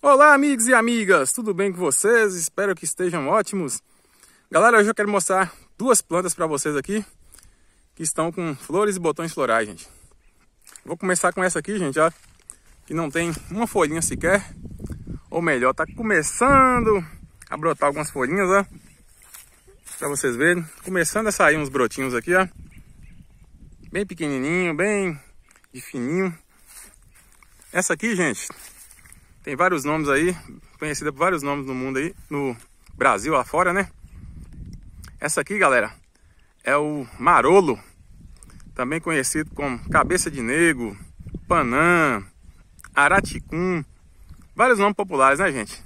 Olá, amigos e amigas, tudo bem com vocês? Espero que estejam ótimos. Galera, hoje eu quero mostrar duas plantas para vocês aqui que estão com flores e botões florais, gente. Vou começar com essa aqui, gente, ó, que não tem uma folhinha sequer, ou melhor, tá começando a brotar algumas folhinhas, ó, para vocês verem, começando a sair uns brotinhos aqui, ó, bem pequenininho, bem de fininho. Essa aqui, gente, tem vários nomes aí, conhecida por vários nomes no mundo aí, no Brasil afora, né? Essa aqui, galera, é o marolo, também conhecido como cabeça de nego, panã, araticum, vários nomes populares, né, gente?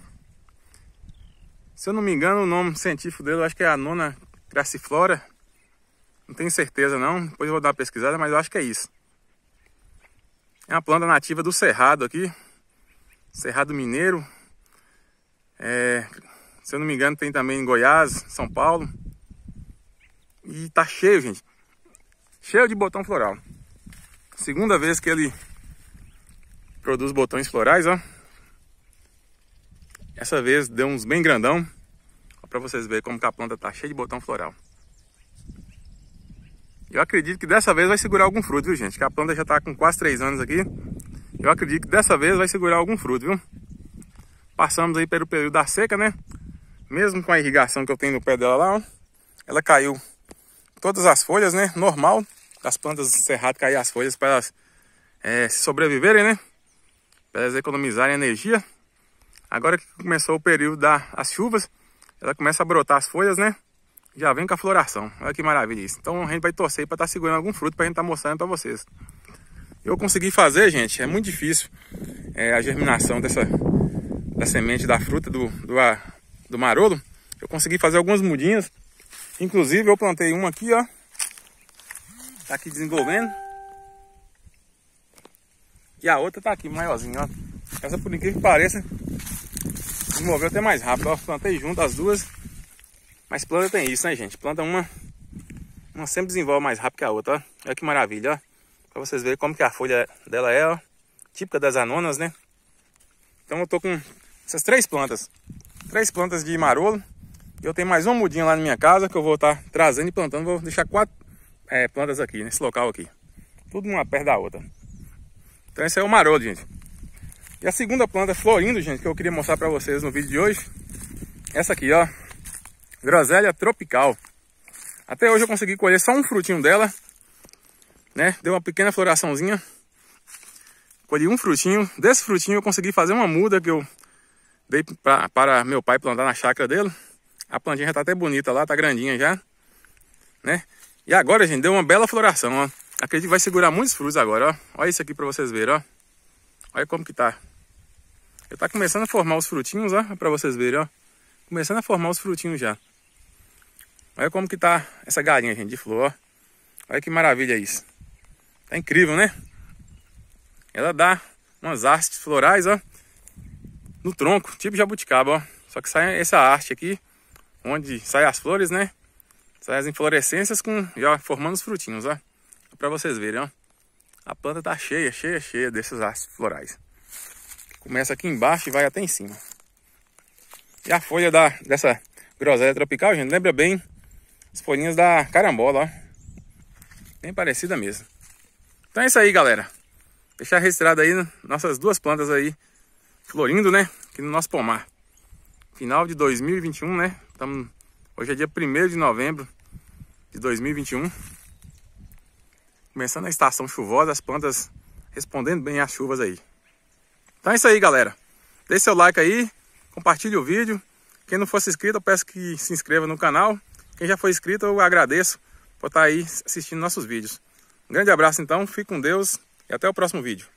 Se eu não me engano, o nome científico dele, eu acho que é a nona graciflora, não tenho certeza não, depois eu vou dar uma pesquisada, mas eu acho que é isso. É uma planta nativa do cerrado aqui, Cerrado Mineiro. É, se eu não me engano, tem também em Goiás, São Paulo. E tá cheio, gente. Cheio de botão floral. Segunda vez que ele produz botões florais, ó. Essa vez deu uns bem grandão. Para vocês verem como a planta tá cheia de botão floral. Eu acredito que dessa vez vai segurar algum fruto, viu, gente? Que a planta já tá com quase 3 anos aqui. Eu acredito que dessa vez vai segurar algum fruto, viu? Passamos aí pelo período da seca, né? Mesmo com a irrigação que eu tenho no pé dela lá, ó, ela caiu todas as folhas, né? Normal das plantas cerrado cair as folhas para elas é, se sobreviverem, né? Para elas economizarem energia. Agora que começou o período das chuvas, ela começa a brotar as folhas, né? Já vem com a floração. Olha que maravilha isso. Então a gente vai torcer para estar tá segurando algum fruto para a gente estar tá mostrando para vocês. Eu consegui fazer, gente, é muito difícil é, a germinação dessa da semente da fruta do, do, do marolo. Eu consegui fazer algumas mudinhas. Inclusive, eu plantei uma aqui, ó. Tá aqui desenvolvendo. E a outra tá aqui, maiorzinha, ó. Essa, por incrível que pareça, desenvolveu até mais rápido. Ó, plantei junto as duas. Mas planta tem isso, né, gente? Planta uma, uma sempre desenvolve mais rápido que a outra, ó. Olha que maravilha, ó para vocês verem como que é a folha dela é, ó. Típica das anonas, né? Então eu tô com essas três plantas. Três plantas de marolo. E eu tenho mais uma mudinha lá na minha casa que eu vou estar tá trazendo e plantando. Vou deixar quatro é, plantas aqui, nesse local aqui. Tudo uma perto da outra. Então esse é o marolo, gente. E a segunda planta é florindo, gente, que eu queria mostrar para vocês no vídeo de hoje. Essa aqui, ó. Groselha tropical. Até hoje eu consegui colher só um frutinho dela né? Deu uma pequena floraçãozinha. Colhi um frutinho. Desse frutinho eu consegui fazer uma muda que eu dei pra, para meu pai plantar na chácara dele. A plantinha já tá até bonita lá, tá grandinha já, né? E agora, gente, deu uma bela floração, ó. Acredito que vai segurar muitos frutos agora, ó. Olha isso aqui para vocês verem, ó. Olha como que tá. Já tá começando a formar os frutinhos, ó, para vocês verem, ó. Começando a formar os frutinhos já. Olha como que tá essa galinha, gente, de flor, ó. Olha que maravilha isso. Tá incrível, né? Ela dá umas hastes florais, ó, no tronco, tipo jabuticaba, ó. Só que sai essa arte aqui, onde saem as flores, né? Saem as inflorescências com, já formando os frutinhos, ó. Pra vocês verem, ó. A planta tá cheia, cheia, cheia dessas hastes florais. Começa aqui embaixo e vai até em cima. E a folha da, dessa groselha tropical, gente, lembra bem as folhinhas da carambola, ó. Bem parecida mesmo. Então é isso aí, galera. Deixar registrado aí nossas duas plantas aí florindo, né? Aqui no nosso pomar. Final de 2021, né? Tamo... Hoje é dia 1 de novembro de 2021. Começando a estação chuvosa, as plantas respondendo bem às chuvas aí. Então é isso aí, galera. Deixe seu like aí, compartilhe o vídeo. Quem não for inscrito, eu peço que se inscreva no canal. Quem já foi inscrito, eu agradeço por estar aí assistindo nossos vídeos grande abraço então, fique com Deus e até o próximo vídeo.